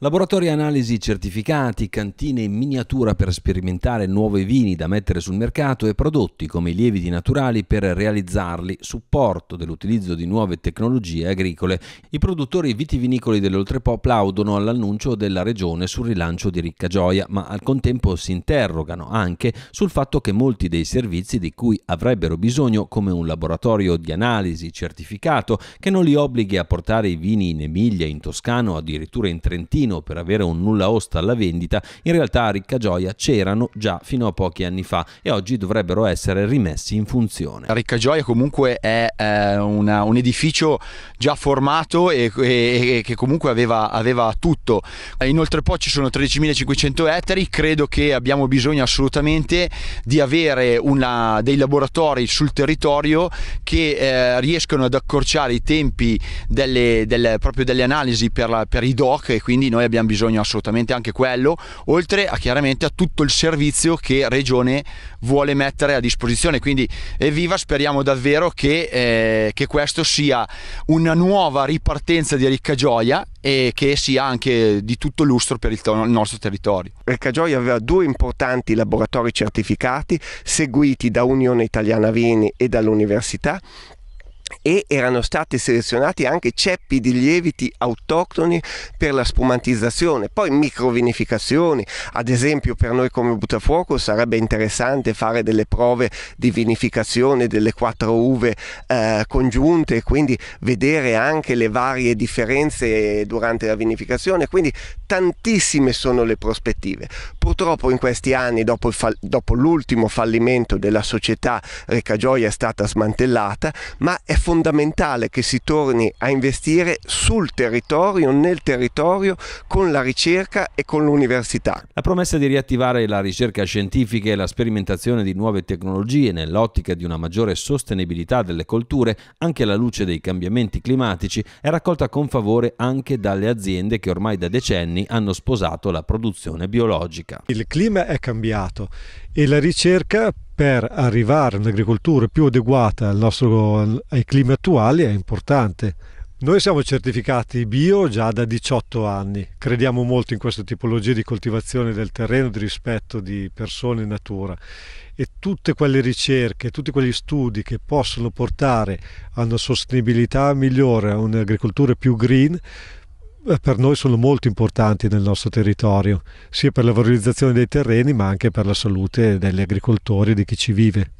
Laboratori analisi certificati, cantine in miniatura per sperimentare nuovi vini da mettere sul mercato e prodotti come i lieviti naturali per realizzarli, supporto dell'utilizzo di nuove tecnologie agricole. I produttori vitivinicoli dell'Oltrepo applaudono all'annuncio della Regione sul rilancio di ricca gioia, ma al contempo si interrogano anche sul fatto che molti dei servizi di cui avrebbero bisogno, come un laboratorio di analisi certificato che non li obblighi a portare i vini in Emilia, in Toscano, addirittura in Trentino, giochino per avere un nulla osta alla vendita, in realtà a Riccagioia c'erano già fino a pochi anni fa e oggi dovrebbero essere rimessi in funzione. Riccagioia comunque è eh, una, un edificio già formato e, e, e che comunque aveva, aveva, tutto. Inoltre poi ci sono 13.500 ettari, credo che abbiamo bisogno assolutamente di avere una, dei laboratori sul territorio che eh, riescono ad accorciare i tempi delle, delle, proprio delle analisi per, la, per i DOC e quindi noi noi abbiamo bisogno assolutamente anche quello, oltre a chiaramente a tutto il servizio che Regione vuole mettere a disposizione. Quindi evviva, speriamo davvero che, eh, che questo sia una nuova ripartenza di Riccagioia e che sia anche di tutto lustro per il, to- il nostro territorio. Riccagioia aveva due importanti laboratori certificati seguiti da Unione Italiana Vini e dall'Università e erano stati selezionati anche ceppi di lieviti autoctoni per la spumantizzazione, poi microvinificazioni, ad esempio per noi come Buttafuoco sarebbe interessante fare delle prove di vinificazione delle quattro uve eh, congiunte, quindi vedere anche le varie differenze durante la vinificazione, quindi tantissime sono le prospettive. Purtroppo in questi anni, dopo, fall- dopo l'ultimo fallimento della società, Recagioia è stata smantellata, ma è fondamentale fondamentale che si torni a investire sul territorio, nel territorio, con la ricerca e con l'università. La promessa di riattivare la ricerca scientifica e la sperimentazione di nuove tecnologie nell'ottica di una maggiore sostenibilità delle colture, anche alla luce dei cambiamenti climatici, è raccolta con favore anche dalle aziende che ormai da decenni hanno sposato la produzione biologica. Il clima è cambiato e la ricerca per arrivare a un'agricoltura più adeguata nostro, ai climi attuali è importante. Noi siamo certificati bio già da 18 anni, crediamo molto in questa tipologia di coltivazione del terreno, di rispetto di persone e natura e tutte quelle ricerche, tutti quegli studi che possono portare a una sostenibilità migliore, a un'agricoltura più green, per noi sono molto importanti nel nostro territorio, sia per la valorizzazione dei terreni ma anche per la salute degli agricoltori e di chi ci vive.